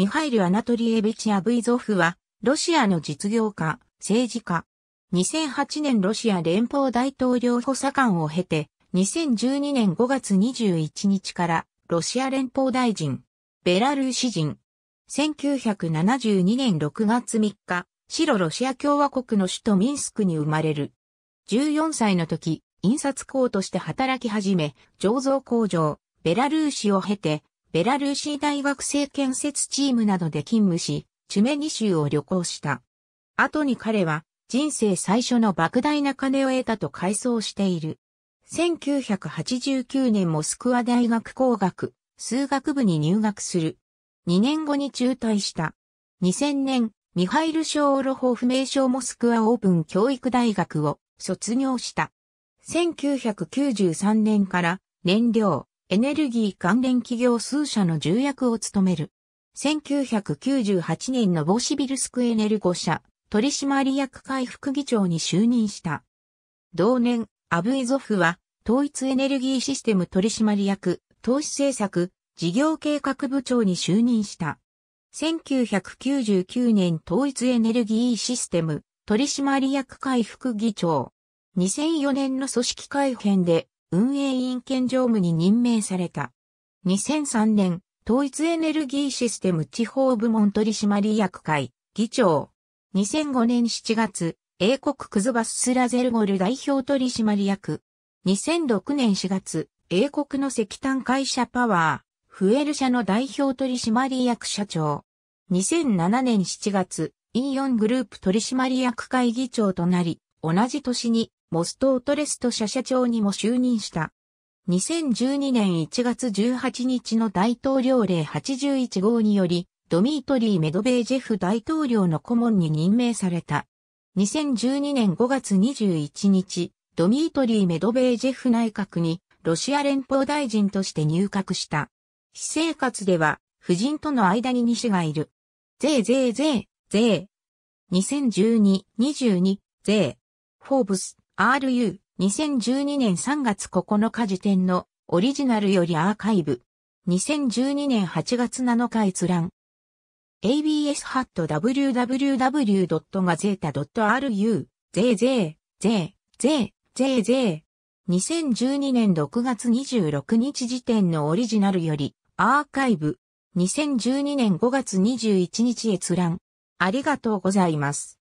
ミハイル・アナトリエビチ・アブイゾフは、ロシアの実業家、政治家。2008年ロシア連邦大統領補佐官を経て、2012年5月21日からロシア連邦大臣、ベラルーシ人。1972年6月3日、白ロシア共和国の首都ミンスクに生まれる。14歳の時、印刷工として働き始め、醸造工場、ベラルーシを経て、ベラルーシ大学生建設チームなどで勤務し、チュメニ州を旅行した。後に彼は人生最初の莫大な金を得たと回想している。1989年モスクワ大学工学、数学部に入学する。2年後に中退した。2000年、ミハイル・ショーロホフ名称モスクワオープン教育大学を卒業した。1993年から燃料、エネルギー関連企業数社の重役を務める。1998年のボシビルスクエネル5社、取締役会副議長に就任した。同年、アブイゾフは、統一エネルギーシステム取締役、投資政策、事業計画部長に就任した。1999年統一エネルギーシステム取締役会副議長。2004年の組織改編で運営委員兼常務に任命された。2003年、統一エネルギーシステム地方部門取締役会、議長。2005年7月、英国クズバススラゼルゴル代表取締役。2006年4月、英国の石炭会社パワー、フエル社の代表取締役社長。2007年7月、イーオングループ取締役会議長となり、同じ年にモストートレスト社社長にも就任した。2012年1月18日の大統領令81号により、ドミートリー・メドベージェフ大統領の顧問に任命された。2012年5月21日、ドミートリー・メドベージェフ内閣にロシア連邦大臣として入閣した。私生活では、夫人との間に西がいる。ぜいぜいぜい、ぜい。2012-22、ぜい。フォーブス、RU、2012年3月9日時点のオリジナルよりアーカイブ。2012年8月7日閲覧。abs ハット www.gazeta.ru zz z z z z 2012年6月26日時点のオリジナルよりアーカイブ2012年5月21日閲覧ありがとうございます。